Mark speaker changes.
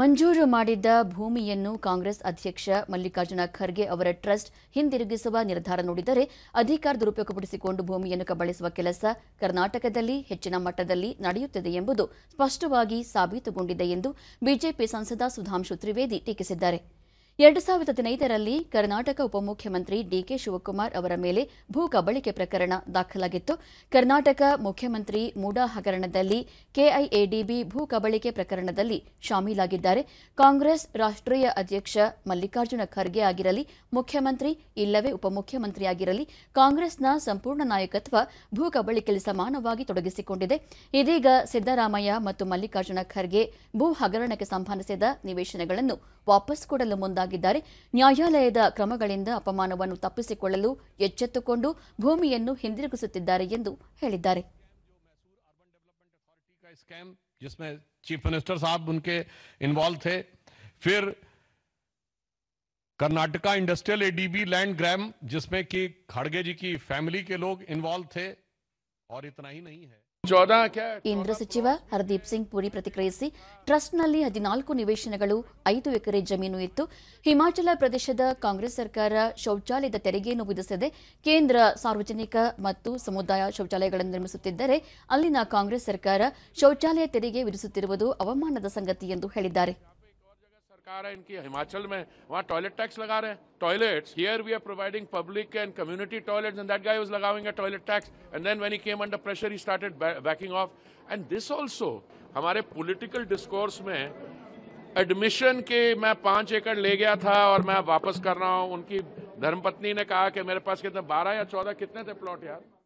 Speaker 1: ಮಂಜೂರು ಮಾಡಿದ್ದ ಭೂಮಿಯನ್ನು ಕಾಂಗ್ರೆಸ್ ಅಧ್ಯಕ್ಷ ಮಲ್ಲಿಕಾರ್ಜುನ ಖರ್ಗೆ ಅವರ ಟ್ರಸ್ಟ್ ಹಿಂದಿರುಗಿಸುವ ನಿರ್ಧಾರ ನೋಡಿದರೆ ಅಧಿಕಾರ ದುರುಪಯೋಗಪಡಿಸಿಕೊಂಡು ಭೂಮಿಯನ್ನು ಕಬಳಿಸುವ ಕೆಲಸ ಕರ್ನಾಟಕದಲ್ಲಿ ಹೆಚ್ಚಿನ ಮಟ್ಟದಲ್ಲಿ ನಡೆಯುತ್ತಿದೆ ಎಂಬುದು ಸ್ಪಷ್ಟವಾಗಿ ಸಾಬೀತುಗೊಂಡಿದೆ ಎಂದು ಬಿಜೆಪಿ ಸಂಸದ ಸುಧಾಂಶು ತ್ರಿವೇದಿ ಟೀಕಿಸಿದ್ದಾರೆ ಎರಡು ಸಾವಿರದ ಹದಿನೈದರಲ್ಲಿ ಕರ್ನಾಟಕ ಉಪಮುಖ್ಯಮಂತ್ರಿ ಡಿಕೆ ಶಿವಕುಮಾರ್ ಅವರ ಮೇಲೆ ಭೂ ಕಬಳಿಕೆ ಪ್ರಕರಣ ದಾಖಲಾಗಿತ್ತು ಕರ್ನಾಟಕ ಮುಖ್ಯಮಂತ್ರಿ ಮೂಡಾ ಹಗರಣದಲ್ಲಿ ಕೆಐಎಡಿಬಿ ಭೂ ಕಬಳಿಕೆ ಪ್ರಕರಣದಲ್ಲಿ ಶಾಮೀಲಾಗಿದ್ದಾರೆ ಕಾಂಗ್ರೆಸ್ ರಾಷ್ಟ್ರೀಯ ಅಧ್ಯಕ್ಷ ಮಲ್ಲಿಕಾರ್ಜುನ ಖರ್ಗೆ ಆಗಿರಲಿ ಮುಖ್ಯಮಂತ್ರಿ ಇಲ್ಲವೇ ಉಪಮುಖ್ಯಮಂತ್ರಿಯಾಗಿರಲಿ ಕಾಂಗ್ರೆಸ್ನ ಸಂಪೂರ್ಣ ನಾಯಕತ್ವ ಭೂ ಕಬಳಿಕೆಯಲ್ಲಿ ಸಮಾನವಾಗಿ ತೊಡಗಿಸಿಕೊಂಡಿದೆ ಇದೀಗ ಸಿದ್ದರಾಮಯ್ಯ ಮತ್ತು ಮಲ್ಲಿಕಾರ್ಜುನ ಖರ್ಗೆ ಭೂ ಹಗರಣಕ್ಕೆ ಸಂಬಂಧಿಸಿದ ನಿವೇಶನಗಳನ್ನು ವಾಪಸ್ ಕೊಡಲು ಮುಂದಾಗಿ ಇದರ ನ್ಯಾಯಾಲಯದ ಕ್ರಮಗಳಿಂದ ಅಪಮಾನವನ್ನು ತಪ್ಪಿಸಿಕೊಳ್ಳಲು ಹೆಚ್ಚತ್ತುಕೊಂಡು ಭೂಮಿಯನ್ನು ಹಿಂಜರಿಗಿಸುತ್ತಿದ್ದಾರೆ ಎಂದು ಹೇಳಿದ್ದಾರೆ
Speaker 2: ಮೈಸೂರು ಅರ್ಬನ್ ಡೆವಲಪ್ಮೆಂಟ್ अथॉरिटी ಕಾ ಸ್ಕೇಮ್ जिसमे चीफ मिनिस्टर साहब उनके इन्वॉल्व थे फिर ಕರ್ನಾಟಕ ಇಂಡಸ್ಟ್ರಿಯಲ್ ಎಡಿಬಿ لینڈ ಗ್ರಾಮ जिसमे के ಖಡ್ಗೆજી کی فیملی کے لوگ انوول تھے اور اتنا ہی نہیں
Speaker 3: ہے
Speaker 1: ಕೇಂದ್ರ ಸಚಿವ ಹರ್ದೀಪ್ ಸಿಂಗ್ ಪುರಿ ಪ್ರತಿಕ್ರಿಯಿಸಿ ಟ್ರಸ್ಟ್ನಲ್ಲಿ ಹದಿನಾಲ್ಕು ನಿವೇಶನಗಳು ಐದು ಎಕರೆ ಜಮೀನು ಇತ್ತು ಹಿಮಾಚಲ ಪ್ರದೇಶದ ಕಾಂಗ್ರೆಸ್ ಸರ್ಕಾರ ಶೌಚಾಲಯದ ತೆರಿಗೆಯನ್ನು ವಿಧಿಸದೆ ಕೇಂದ್ರ ಸಾರ್ವಜನಿಕ ಮತ್ತು ಸಮುದಾಯ ಶೌಚಾಲಯಗಳನ್ನು ನಿರ್ಮಿಸುತ್ತಿದ್ದರೆ ಅಲ್ಲಿನ ಕಾಂಗ್ರೆಸ್ ಸರ್ಕಾರ ಶೌಚಾಲಯ ತೆರಿಗೆ ವಿಧಿಸುತ್ತಿರುವುದು ಅವಮಾನದ ಸಂಗತಿ ಎಂದು ಹೇಳಿದ್ದಾರೆ
Speaker 3: सरकार है इनकी हिमाचल में वहाँ टॉयलेट टैक्स लगा रहे हैं toilets here we are providing public and community toilets and that guy was लगाविंग a toilet tax and then when he came under pressure he started backing off and this also हमारे political discourse में admission के मैं पांच एकड़ ले गया था और मैं वापस कर रहा हूँ उनकी धर्मपत्नी ने कहा कि मेरे पास कितने बारह या चौदह कितने थे प्लॉट यार